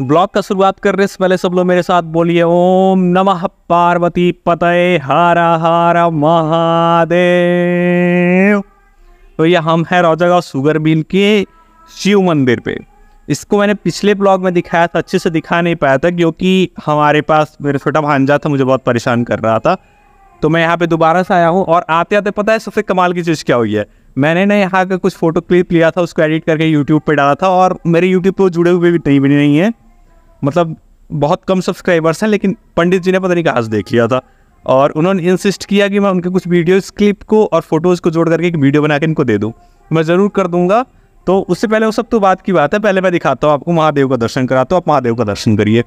blog का शुरुआत कर रहे पहले सब लोग मेरे साथ बोलिए ओम नमः पार्वती पतये हारा हारा महादेव तो ये हम है रोजागा सुगर मिल के शिव मंदिर पे इसको मैंने पिछले ब्लॉग में दिखाया था अच्छे से दिखा नहीं पाया था क्योंकि हमारे पास मेरा छोटा भांजा था मुझे बहुत परेशान कर रहा था तो मैं यहाँ पे दोबारा से आया हूँ और आते आते पता है सबसे कमाल की चीज़ क्या हुई है मैंने ना यहाँ का कुछ फ़ोटो क्लिप लिया था उसको एडिट करके यूट्यूब पे डाला था और मेरे यूट्यूब पर जुड़े हुए भी नहीं भी नहीं है मतलब बहुत कम सब्सक्राइबर्स हैं लेकिन पंडित जी ने पता नहीं कहाँ देख लिया था और उन्होंने इंसिस्ट किया कि मैं उनके कुछ वीडियोस क्लिप को और फोटोज़ को जोड़ करके एक वीडियो बना के इनको दे दूँ मैं ज़रूर कर दूंगा तो उससे पहले वो सब तो बात की बात है पहले मैं दिखाता हूँ आपको महादेव का दर्शन कराता हूँ आप महादेव का दर्शन करिए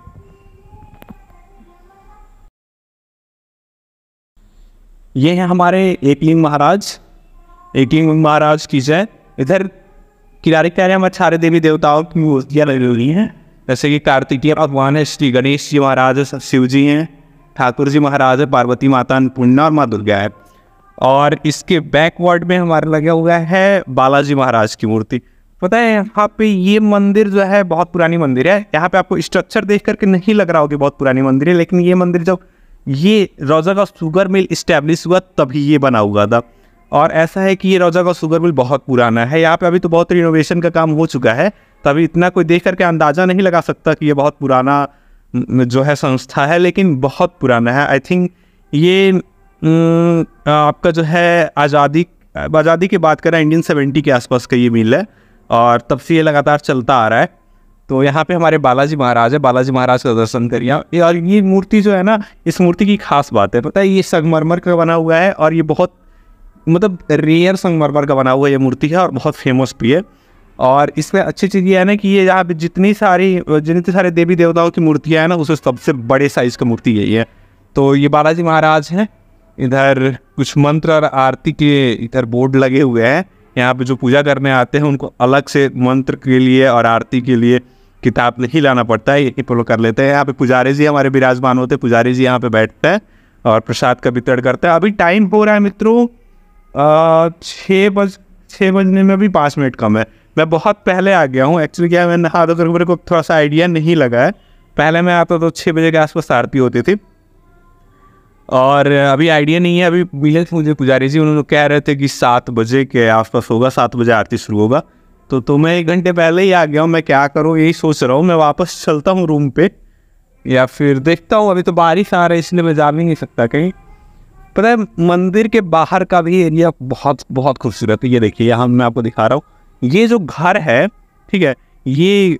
ये हैं हमारे एकलिंग महाराज एकलिंग महाराज की जय इधर किनारे किनारे हम अच्छारे देवी देवताओं की मूर्तियाँ लगी हुई हैं जैसे कि कार्तिकीय भगवान है श्री गणेश जी महाराज शिव जी हैं ठाकुर जी महाराज है पार्वती माता अन्नपूर्णा और माँ दुर्गा है और इसके बैकवर्ड में हमारे लगा हुआ है बालाजी महाराज की मूर्ति पता है यहाँ पे ये मंदिर जो है बहुत पुरानी मंदिर है यहाँ पे आपको स्ट्रक्चर देख करके नहीं लग रहा होगी बहुत पुरानी मंदिर है लेकिन ये मंदिर जब ये रोजा का शुगर मिल इस्टेब्लिश हुआ तभी ये बना हुआ था और ऐसा है कि ये रोजा का शुगर मिल बहुत पुराना है यहाँ पे अभी तो बहुत रिनोवेशन का काम हो चुका है तो अभी इतना कोई देख करके अंदाज़ा नहीं लगा सकता कि ये बहुत पुराना जो है संस्था है लेकिन बहुत पुराना है आई थिंक ये आपका जो है आज़ादी आज़ादी की बात करें इंडियन सेवेंटी के आसपास का ये मिल है और तब से ये लगातार चलता आ रहा है तो यहाँ पे हमारे बालाजी महाराज है बालाजी महाराज का दर्शन करिए और ये मूर्ति जो है ना इस मूर्ति की खास बात है पता है ये संगमरमर का बना हुआ है और ये बहुत मतलब रेयर संगमरमर का बना हुआ ये मूर्ति है और बहुत फेमस भी है और इसमें अच्छी चीज़ ये है ना कि ये यहाँ पे जितनी सारी जितने सारे देवी देवताओं की मूर्तियाँ हैं ना उससे सबसे बड़े साइज़ का मूर्ति यही है तो ये बालाजी महाराज हैं इधर कुछ मंत्र और आरती के इधर बोर्ड लगे हुए हैं यहाँ पे जो पूजा करने आते हैं उनको अलग से मंत्र के लिए और आरती के लिए किताब नहीं लाना पड़ता है यही फॉलो कर लेते हैं यहाँ पे पुजारी जी हमारे विराजमान होते हैं पुजारी जी यहाँ पे बैठते हैं और प्रसाद का वितरण करते हैं अभी टाइम हो रहा है मित्रों छः बज छः बजने में भी पाँच मिनट कम है मैं बहुत पहले आ गया हूँ एक्चुअली क्या मैं नहा धोकर तो मेरे को थोड़ा सा आइडिया नहीं लगा है पहले मैं आता तो छः बजे के आसपास आरती होती थी और अभी आइडिया नहीं है अभी मिले मुझे पुजारी जी उन्होंने कह रहे थे कि सात बजे के आसपास होगा सात बजे आरती शुरू होगा तो तो मैं एक घंटे पहले ही आ गया हूँ मैं क्या करूँ यही सोच रहा हूँ मैं वापस चलता हूँ रूम पे या फिर देखता हूँ अभी तो बारिश आ रही है इसलिए मैं जा भी नहीं सकता कहीं पता है मंदिर के बाहर का भी एरिया बहुत बहुत खूबसूरत है ये देखिए यहाँ मैं आपको दिखा रहा हूँ ये जो घर है ठीक है ये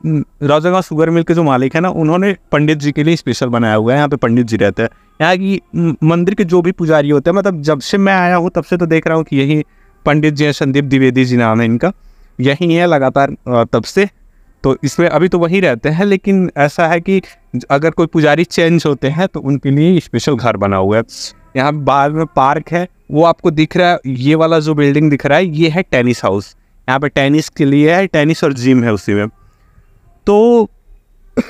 राजागांव शुगर मिल के जो मालिक है ना उन्होंने पंडित जी के लिए स्पेशल बनाया हुआ है यहाँ पे पंडित जी रहते हैं यहाँ की मंदिर के जो भी पुजारी होते हैं मतलब जब से मैं आया हूँ तब से तो देख रहा हूँ कि यही पंडित जी हैं संदीप द्विवेदी जी नाम है इनका यही है लगातार तब से तो इसमें अभी तो वहीं रहते हैं लेकिन ऐसा है कि अगर कोई पुजारी चेंज होते हैं तो उनके लिए स्पेशल घर बना हुआ है यहाँ बाहर में पार्क है वो आपको दिख रहा है ये वाला जो बिल्डिंग दिख रहा है ये है टेनिस हाउस यहाँ पे टेनिस के लिए है टेनिस और जिम है उसी में तो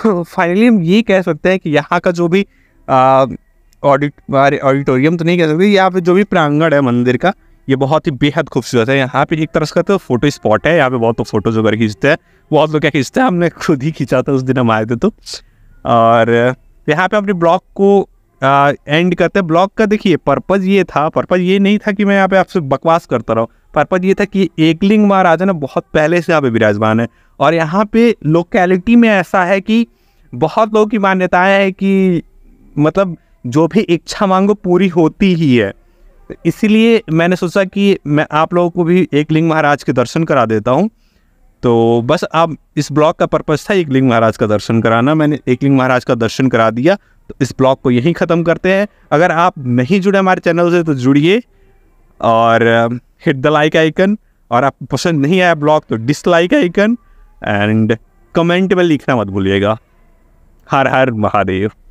फाइनली हम ये कह सकते हैं कि यहाँ का जो भी ऑडिट ऑडिटोरियम तो नहीं कह सकते यहाँ पे जो भी प्रांगण है मंदिर का ये बहुत ही बेहद खूबसूरत है यहाँ पे एक तरह से तो फोटो स्पॉट है यहाँ पे बहुत लोग तो फोटोज वगैरह खींचते हैं बहुत लोग क्या खींचते हैं हमने खुद ही खींचा था उस दिन हम आए थे तो और यहाँ पे अपने ब्लॉग को एंड करते हैं ब्लॉग का देखिए पर्पज़ ये था पर्पज़ ये नहीं था कि मैं यहाँ पे आपसे बकवास करता रहा पर्पज़ ये था कि एकलिंग महाराजा ना बहुत पहले से यहाँ पे विराजमान है और यहाँ पे लोकेलिटी में ऐसा है कि बहुत लोगों की मान्यताएं है कि मतलब जो भी इच्छा मांगो पूरी होती ही है इसीलिए मैंने सोचा कि मैं आप लोगों को भी एक लिंग महाराज के दर्शन करा देता हूँ तो बस अब इस ब्लॉग का पर्पज़ था एक लिंग महाराज का दर्शन कराना मैंने एक लिंग महाराज का दर्शन करा दिया तो इस ब्लॉग को यहीं ख़त्म करते हैं अगर आप नहीं जुड़े हमारे चैनल से तो जुड़िए और हिट द लाइक आइकन और आप पसंद नहीं आया ब्लॉग तो डिसलाइक आइकन एंड कमेंट में लिखना मत भूलिएगा हर हर महादेव